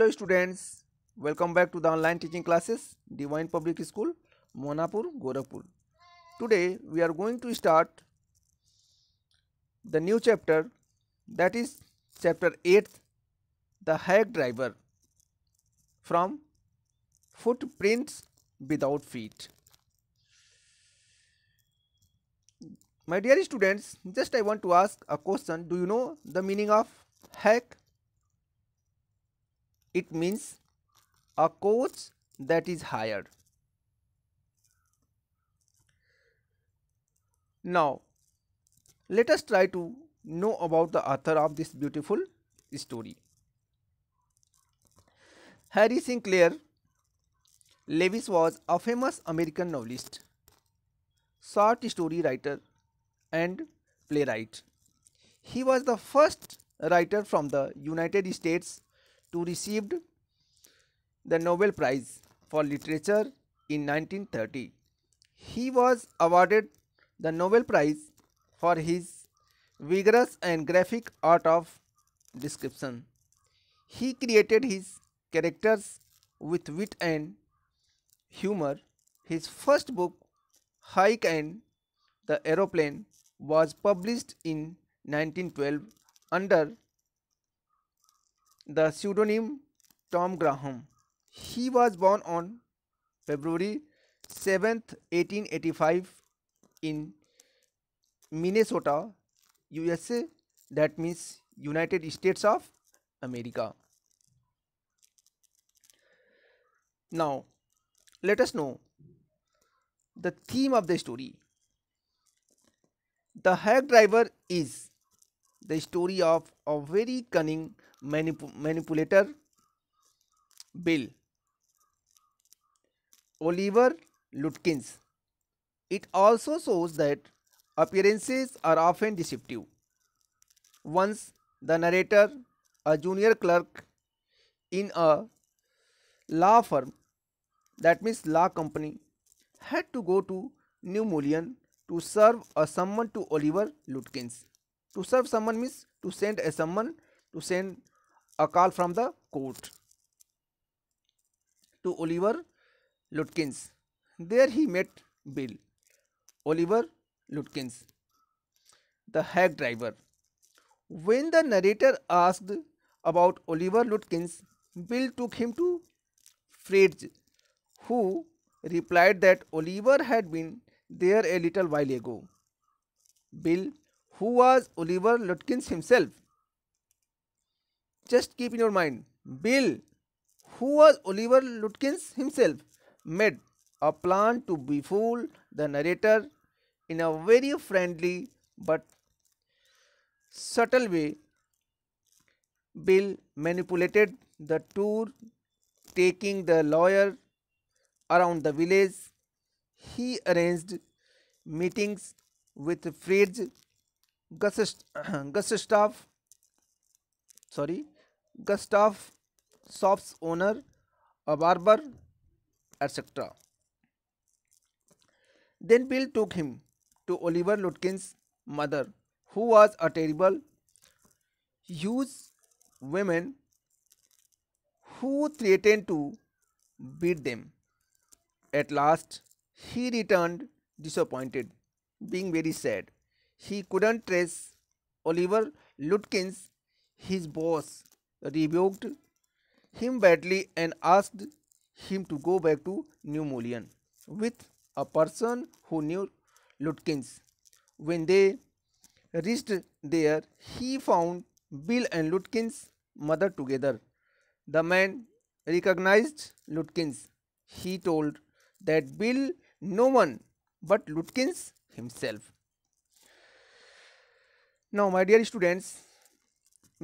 Hello students, welcome back to the online teaching classes Divine Public School, Monapur, Gorakhpur. Today we are going to start the new chapter that is chapter 8 the hack driver from footprints without feet. My dear students, just I want to ask a question. Do you know the meaning of hack? it means a coach that is higher now let us try to know about the author of this beautiful story harry sinclair Lewis was a famous American novelist, short story writer, and playwright. He was the first writer from the United States to received the Nobel Prize for Literature in 1930. He was awarded the Nobel Prize for his vigorous and graphic art of description. He created his characters with wit and humor. His first book, Hike and the Aeroplane, was published in 1912 under the pseudonym Tom Graham. He was born on February 7th, 1885 in Minnesota, USA, that means United States of America. Now, let us know the theme of the story. The hack driver is the story of a very cunning manip manipulator bill oliver lutkins it also shows that appearances are often deceptive once the narrator a junior clerk in a law firm that means law company had to go to new mullion to serve a summon to oliver lutkins to serve someone means to send a summon to send a call from the court to Oliver Lutkins. There he met Bill. Oliver Lutkins, the hack driver. When the narrator asked about Oliver Lutkins, Bill took him to Fritz, who replied that Oliver had been there a little while ago. Bill, who was Oliver Lutkins himself, just keep in your mind, Bill, who was Oliver Lutkins himself, made a plan to befool the narrator in a very friendly but subtle way. Bill manipulated the tour, taking the lawyer around the village. He arranged meetings with Fritz Gustav sorry Gustav soft's owner, a barber, etc. Then Bill took him to Oliver Lutkin's mother, who was a terrible, huge woman who threatened to beat them. At last, he returned disappointed, being very sad. He couldn't trace Oliver Lutkins his boss rebuked him badly and asked him to go back to New Mullion with a person who knew Lutkins. When they reached there, he found Bill and Lutkins' mother together. The man recognized Lutkins. He told that Bill no one but Lutkins himself. Now, my dear students,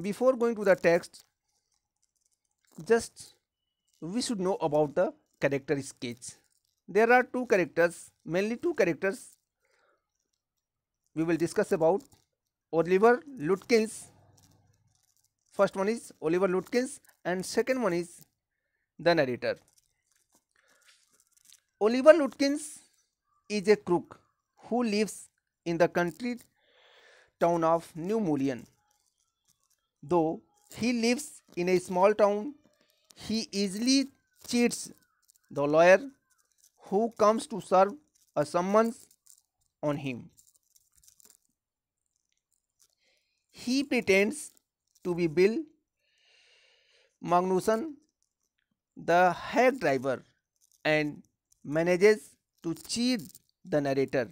before going to the text just we should know about the character sketch there are two characters mainly two characters we will discuss about Oliver Lutkins first one is Oliver Lutkins and second one is the narrator Oliver Lutkins is a crook who lives in the country town of New Mullion Though he lives in a small town, he easily cheats the lawyer who comes to serve a summons on him. He pretends to be Bill Magnuson, the hack driver, and manages to cheat the narrator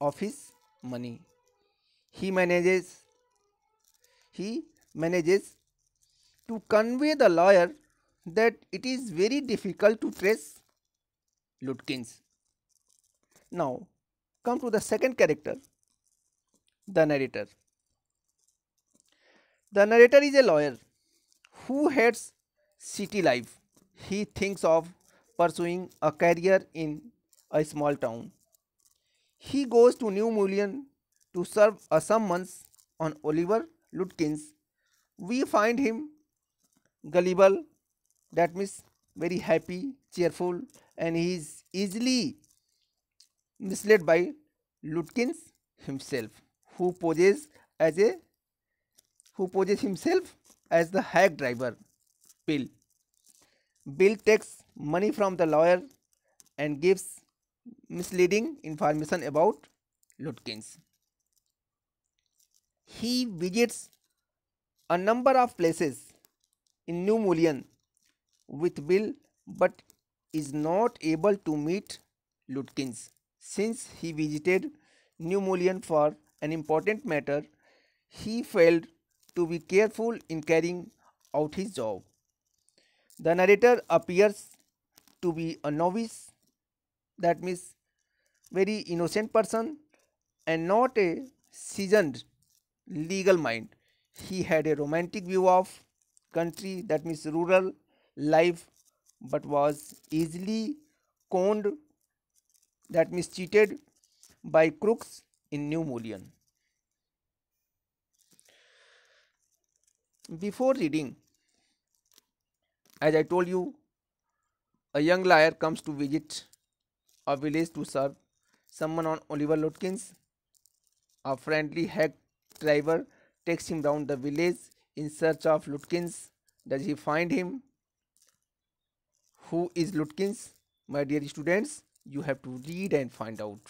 of his money. He manages, he manages to convey the lawyer that it is very difficult to trace Lutkins. Now, come to the second character, the narrator. The narrator is a lawyer who hates city life. He thinks of pursuing a career in a small town. He goes to New Mullion to serve a summons on Oliver Lutkins we find him gullible that means very happy cheerful and he is easily misled by lutkins himself who poses as a who poses himself as the hack driver bill bill takes money from the lawyer and gives misleading information about lutkins he visits a number of places in New Mullion with Bill but is not able to meet Lutkins since he visited New Mullion for an important matter he failed to be careful in carrying out his job. The narrator appears to be a novice that means very innocent person and not a seasoned legal mind he had a romantic view of country that means rural life but was easily conned that means cheated by crooks in New Mullion. Before reading, as I told you, a young liar comes to visit a village to serve someone on Oliver Lutkins, a friendly hack driver takes him round the village in search of Lutkins. Does he find him? Who is Lutkins? My dear students, you have to read and find out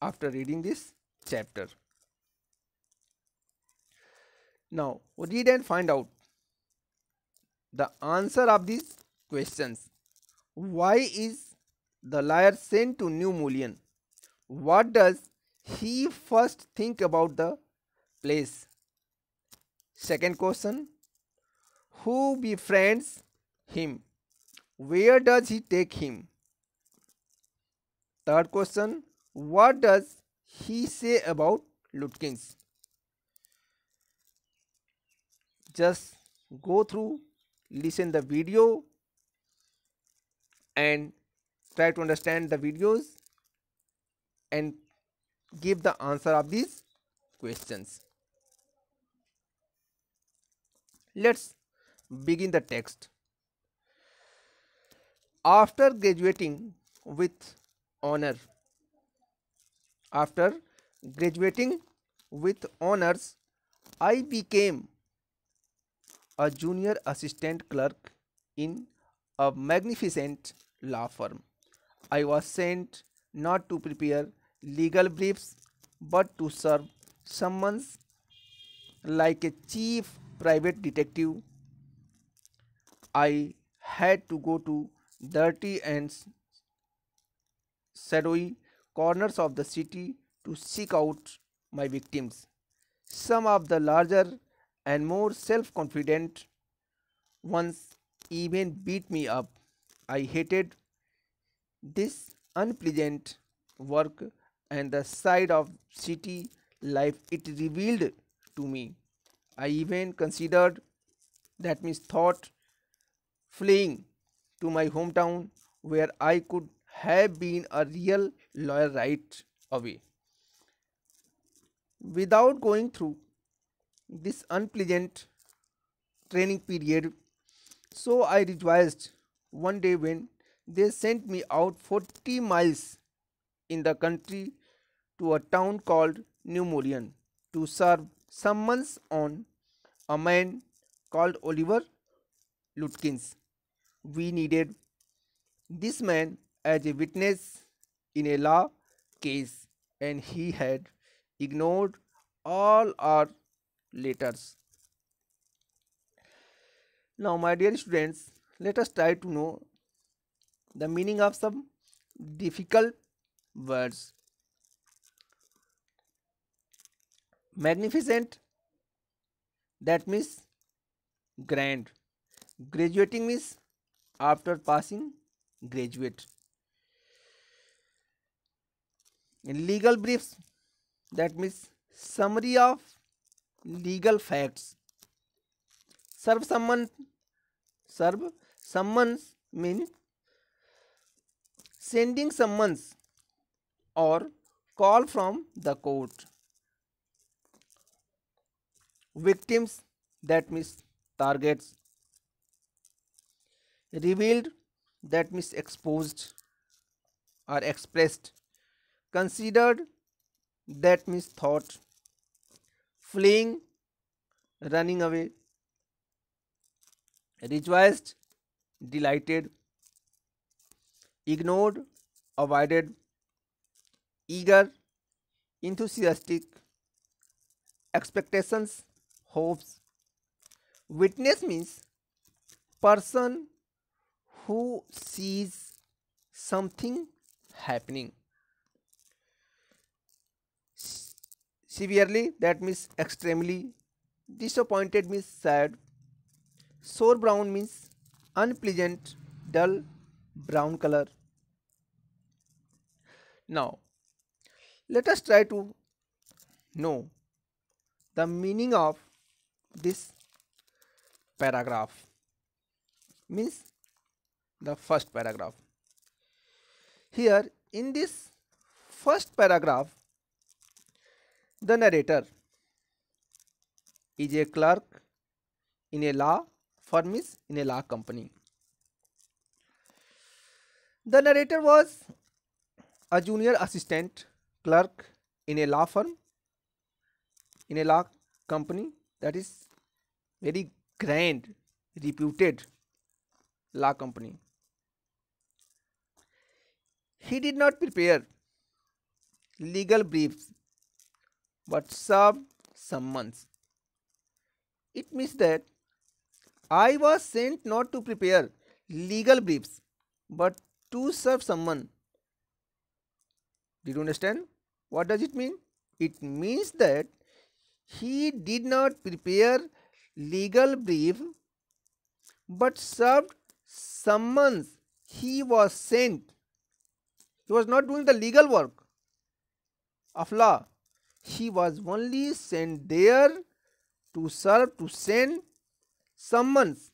after reading this chapter. Now, read and find out the answer of these questions. Why is the liar sent to New Mullion? What does he first think about the place second question who befriends him where does he take him third question what does he say about Lutkins just go through listen the video and try to understand the videos and give the answer of these questions. Let's begin the text. After graduating with honor, after graduating with honors, I became a junior assistant clerk in a magnificent law firm. I was sent not to prepare legal briefs but to serve summons like a chief private detective i had to go to dirty and shadowy corners of the city to seek out my victims some of the larger and more self-confident ones even beat me up i hated this unpleasant work and the side of city life it revealed to me. I even considered that means thought fleeing to my hometown where I could have been a real lawyer right away. Without going through this unpleasant training period, so I rejoiced one day when they sent me out 40 miles in the country to a town called Numorian to serve summons on a man called Oliver Lutkins. We needed this man as a witness in a law case and he had ignored all our letters. Now my dear students, let us try to know the meaning of some difficult words. magnificent that means grand graduating means after passing graduate in legal briefs that means summary of legal facts serve someone serve summons means sending summons or call from the court victims that means targets revealed that means exposed or expressed considered that means thought fleeing running away rejoiced delighted ignored avoided eager enthusiastic expectations hopes. Witness means person who sees something happening severely that means extremely disappointed means sad sore brown means unpleasant dull brown color now let us try to know the meaning of this paragraph means the first paragraph here in this first paragraph the narrator is a clerk in a law firm is in a law company the narrator was a junior assistant clerk in a law firm in a law company that is very grand reputed law company he did not prepare legal briefs but served summons it means that i was sent not to prepare legal briefs but to serve someone did you understand what does it mean it means that he did not prepare legal brief but served summons he was sent he was not doing the legal work of law he was only sent there to serve to send summons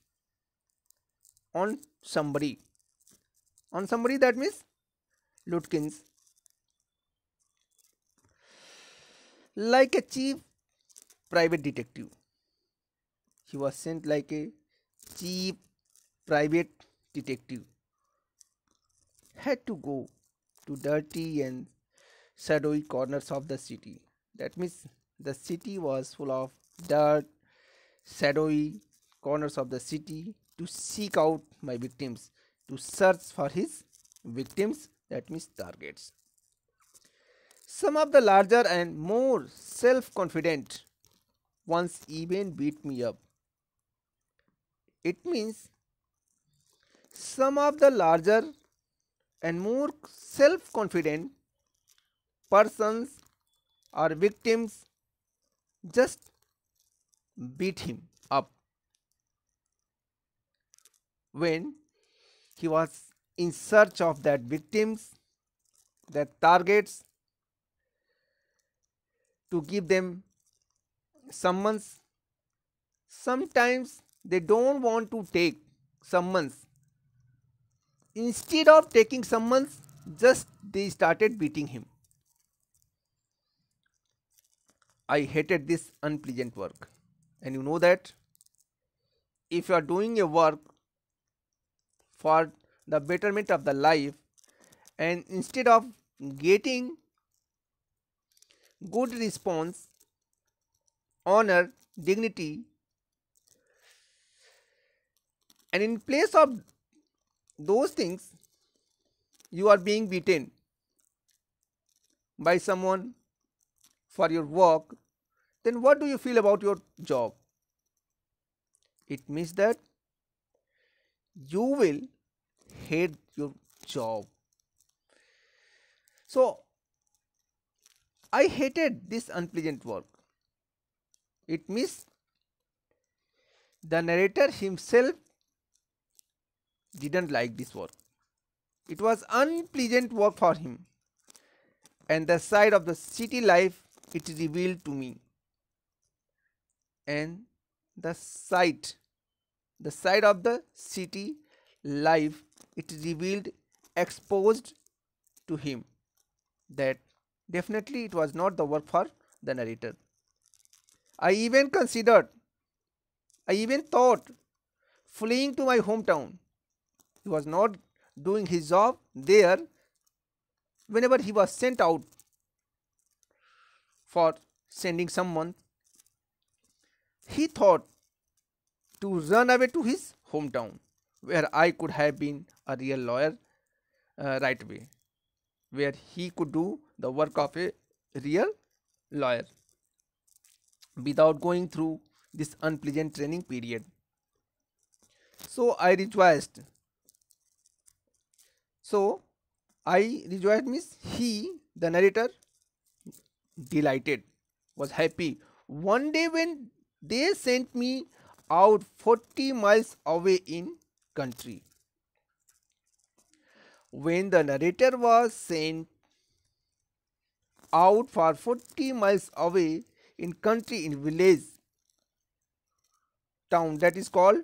on somebody on somebody that means Lutkins like a chief private detective he was sent like a cheap private detective had to go to dirty and shadowy corners of the city that means the city was full of dirt shadowy corners of the city to seek out my victims to search for his victims that means targets some of the larger and more self-confident ones even beat me up it means some of the larger and more self-confident persons or victims just beat him up when he was in search of that victims that targets to give them summons sometimes they don't want to take summons instead of taking summons just they started beating him i hated this unpleasant work and you know that if you are doing a work for the betterment of the life and instead of getting good response honor dignity and in place of those things you are being beaten by someone for your work then what do you feel about your job it means that you will hate your job so i hated this unpleasant work it means the narrator himself didn't like this work. It was unpleasant work for him. And the side of the city life it revealed to me. And the sight, the side of the city life it revealed exposed to him that definitely it was not the work for the narrator. I even considered, I even thought fleeing to my hometown he was not doing his job there whenever he was sent out for sending someone he thought to run away to his hometown where i could have been a real lawyer uh, right away where he could do the work of a real lawyer without going through this unpleasant training period so i rejoiced so, I rejoiced means he, the narrator, delighted, was happy. One day when they sent me out 40 miles away in country. When the narrator was sent out for 40 miles away in country in village town that is called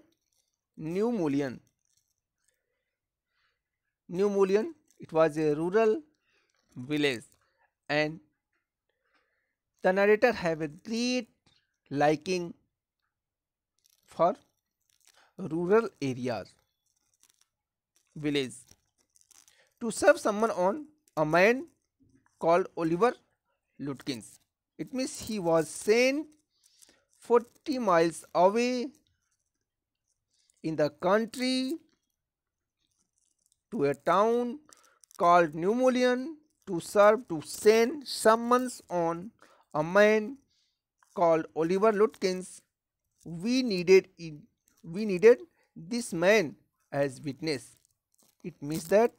New Mullion. New Mullion, it was a rural village and the narrator have a great liking for rural areas, village. To serve someone on a man called Oliver Lutkins. It means he was sent 40 miles away in the country to a town called Numolian to serve to send summons on a man called Oliver Lutkins. We needed in, we needed this man as witness. It means that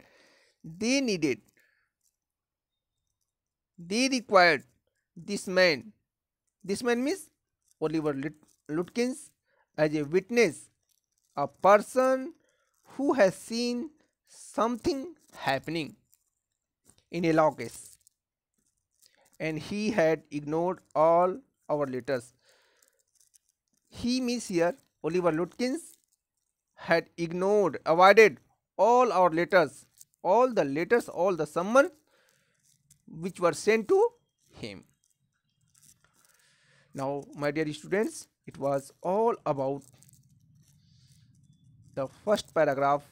they needed they required this man this man means Oliver Lutkins as a witness a person who has seen something happening in a law and he had ignored all our letters he means here oliver lutkins had ignored avoided all our letters all the letters all the summons which were sent to him now my dear students it was all about the first paragraph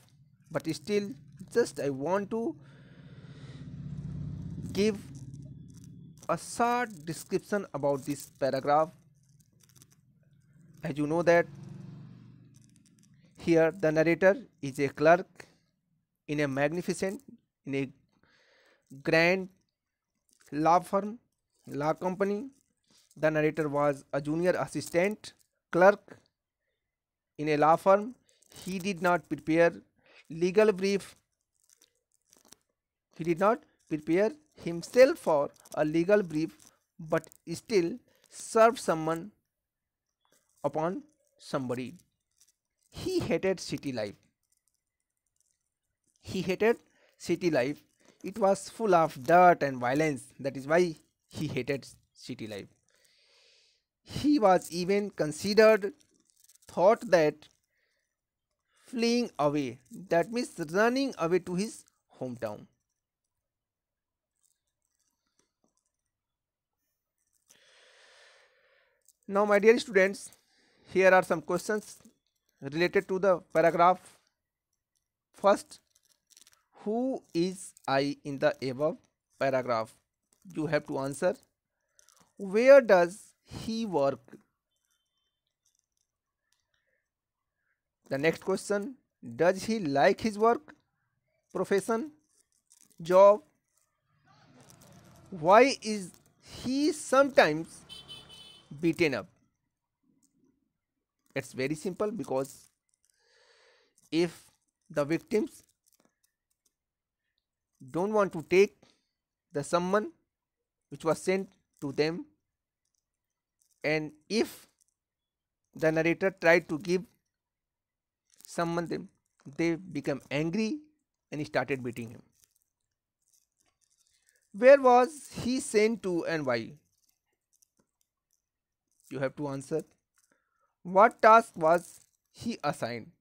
but still just I want to give a short description about this paragraph as you know that here the narrator is a clerk in a magnificent in a grand law firm law company the narrator was a junior assistant clerk in a law firm he did not prepare legal brief. He did not prepare himself for a legal brief but still served someone upon somebody. He hated city life. He hated city life. It was full of dirt and violence. That is why he hated city life. He was even considered, thought that fleeing away that means running away to his hometown now my dear students here are some questions related to the paragraph first who is i in the above paragraph you have to answer where does he work The next question Does he like his work, profession, job? Why is he sometimes beaten up? It's very simple because if the victims don't want to take the summon which was sent to them and if the narrator tried to give Someone them they become angry and started beating him. Where was he sent to and why? You have to answer. What task was he assigned?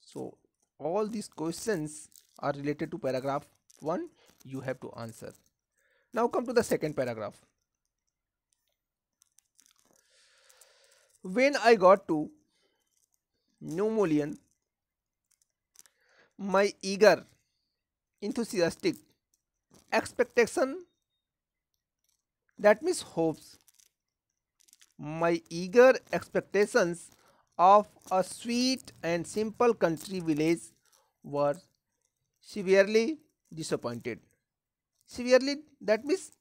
So all these questions are related to paragraph 1 you have to answer. Now come to the second paragraph. When I got to Numolian, my eager, enthusiastic, expectation, that means hopes, my eager expectations of a sweet and simple country village were severely disappointed. Severely that means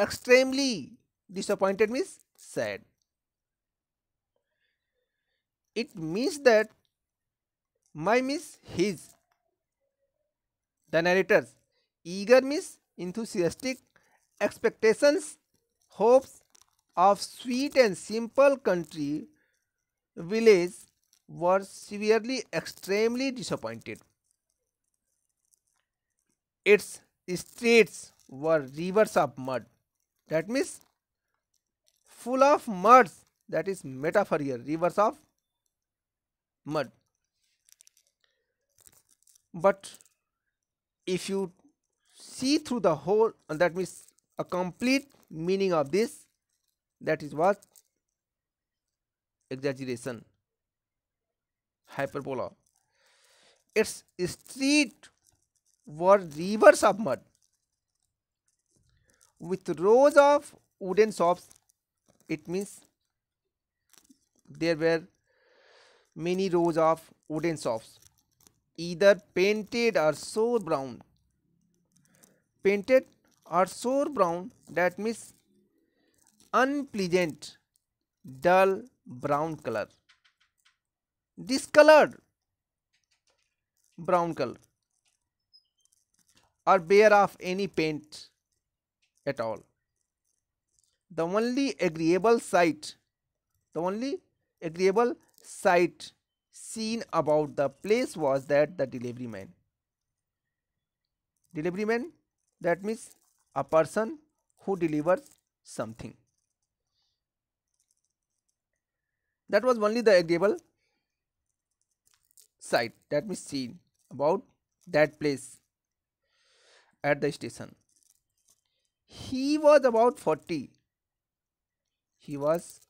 extremely disappointed means sad it means that my means his the narrators eager means enthusiastic expectations hopes of sweet and simple country village were severely extremely disappointed its streets were rivers of mud that means full of muds that is metaphor here rivers of mud but if you see through the whole and that means a complete meaning of this that is what exaggeration hyperbola its street were rivers of mud with rows of wooden shops it means there were many rows of wooden shops either painted or so brown painted or so brown that means unpleasant dull brown color discolored brown color or bare of any paint at all the only agreeable sight the only agreeable sight seen about the place was that the delivery man delivery man that means a person who delivers something that was only the agreeable sight that means seen about that place at the station he was about 40 he was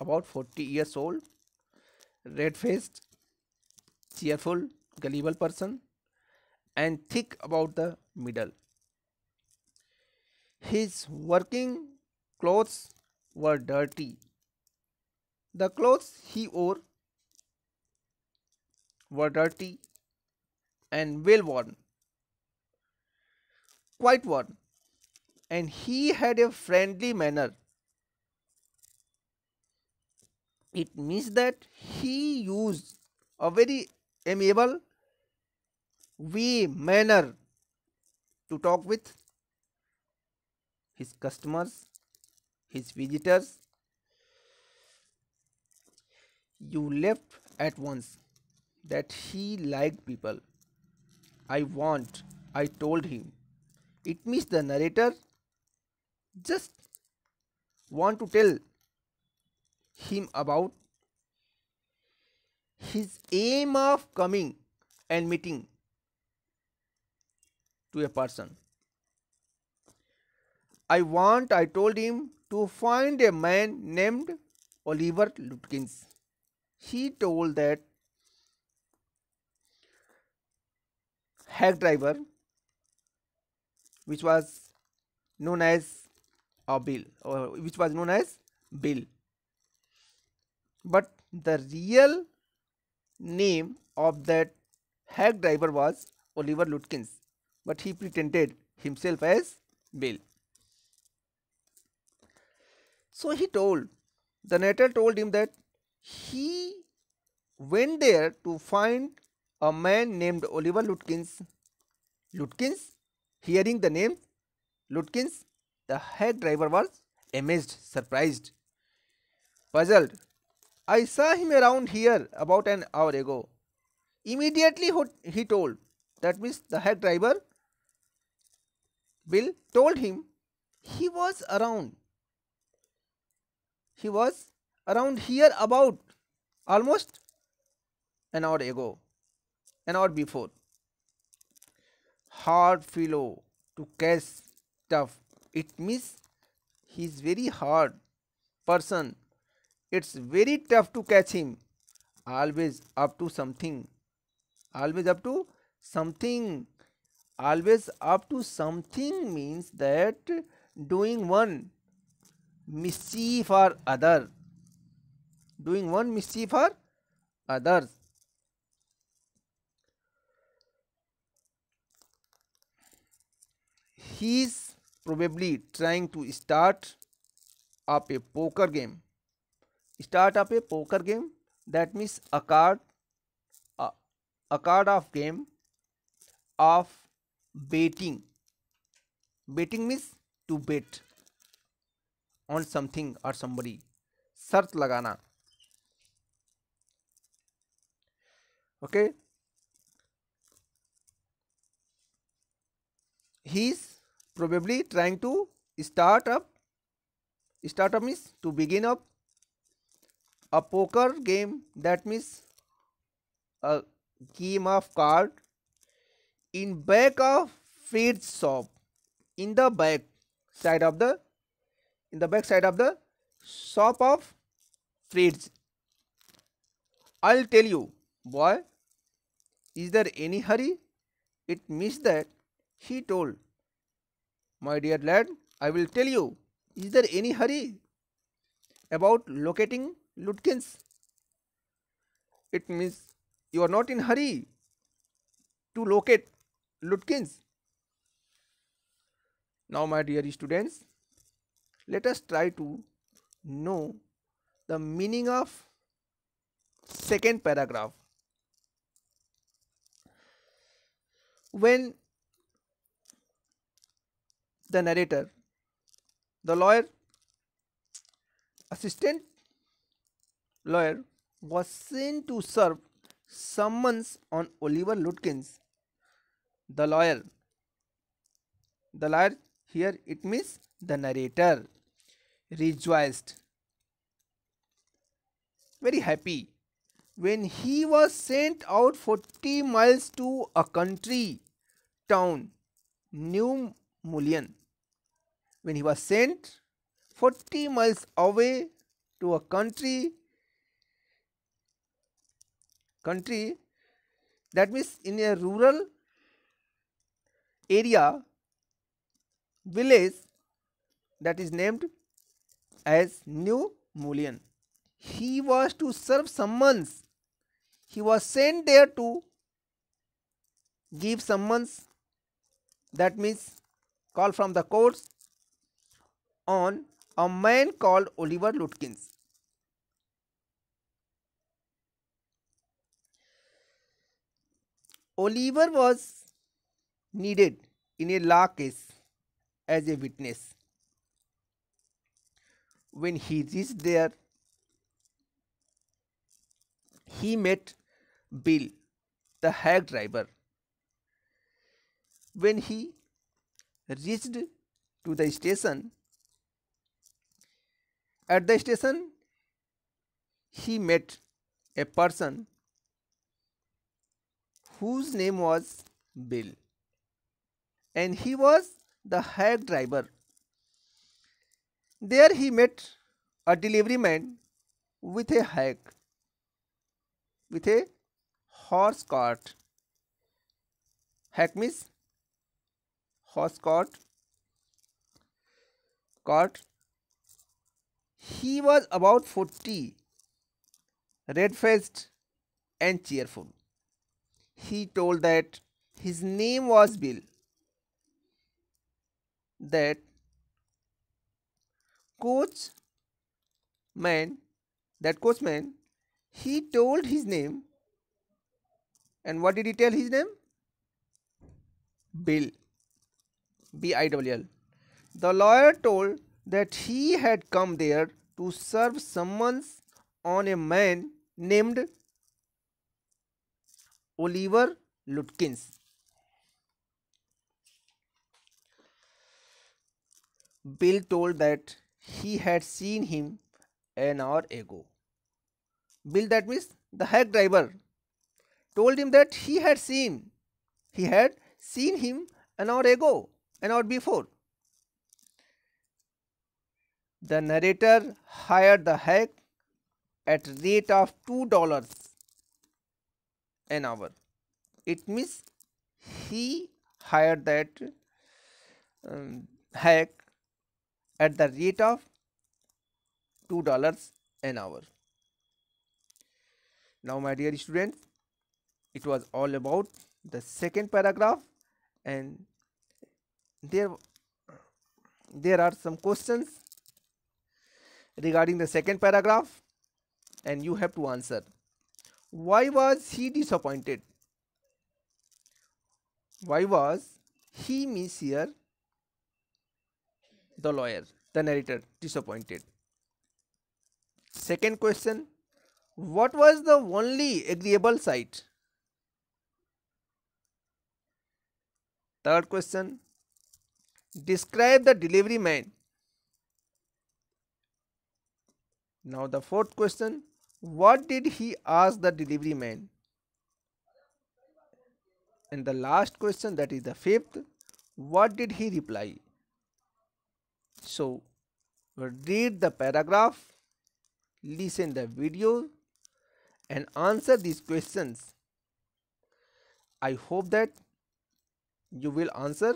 about 40 years old red faced cheerful gullible person and thick about the middle his working clothes were dirty the clothes he wore were dirty and well worn quite worn and he had a friendly manner it means that he used a very amiable way manner to talk with his customers his visitors you left at once that he liked people i want i told him it means the narrator just want to tell him about his aim of coming and meeting to a person. I want, I told him, to find a man named Oliver Lutkins. He told that hack driver, which was known as a Bill, or which was known as Bill but the real name of that hack driver was Oliver Lutkins but he pretended himself as Bill. So he told the Natal told him that he went there to find a man named Oliver Lutkins. Lutkins hearing the name Lutkins the hack driver was amazed surprised puzzled I saw him around here about an hour ago. Immediately he told, that means the hack driver, Bill told him he was around. He was around here about almost an hour ago, an hour before. Hard fellow to catch stuff. It means he's very hard person it's very tough to catch him always up to something always up to something always up to something means that doing one mischief or other doing one mischief or others he is probably trying to start up a poker game start up a poker game that means a card a card of game of betting betting means to bet on something और somebody शर्त लगाना okay he is probably trying to start up startup means to begin up a poker game that means a game of card in back of fridge shop in the back side of the in the back side of the shop of fridge i'll tell you boy is there any hurry it means that he told my dear lad i will tell you is there any hurry about locating Lutkins. It means you are not in hurry to locate Lutkins. Now my dear students, let us try to know the meaning of second paragraph. When the narrator, the lawyer, assistant lawyer, was sent to serve summons on Oliver Lutkins. The lawyer. The lawyer here it means the narrator rejoiced very happy when he was sent out 40 miles to a country town New Mullion. When he was sent 40 miles away to a country country that means in a rural area village that is named as New Mulian. He was to serve summons. He was sent there to give summons that means call from the courts on a man called Oliver Lutkins. Oliver was needed in a law case as a witness. When he reached there, he met Bill, the hack driver. When he reached to the station, at the station, he met a person whose name was Bill and he was the hack driver. There he met a delivery man with a hack, with a horse cart. Hack means horse cart. Cart. He was about 40, red faced and cheerful he told that his name was Bill, that coachman, that coachman, he told his name and what did he tell his name? Bill, B-I-W-L. The lawyer told that he had come there to serve summons on a man named Oliver Lutkins. Bill told that he had seen him an hour ago. Bill, that means the hack driver, told him that he had seen, he had seen him an hour ago, an hour before. The narrator hired the hack at rate of two dollars an hour it means he hired that um, hack at the rate of two dollars an hour now my dear students it was all about the second paragraph and there there are some questions regarding the second paragraph and you have to answer why was he disappointed why was he means here the lawyer the narrator disappointed second question what was the only agreeable site third question describe the delivery man now the fourth question what did he ask the delivery man? And the last question, that is the fifth, what did he reply? So, read the paragraph, listen the video and answer these questions. I hope that you will answer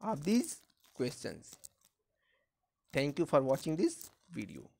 of these questions. Thank you for watching this video.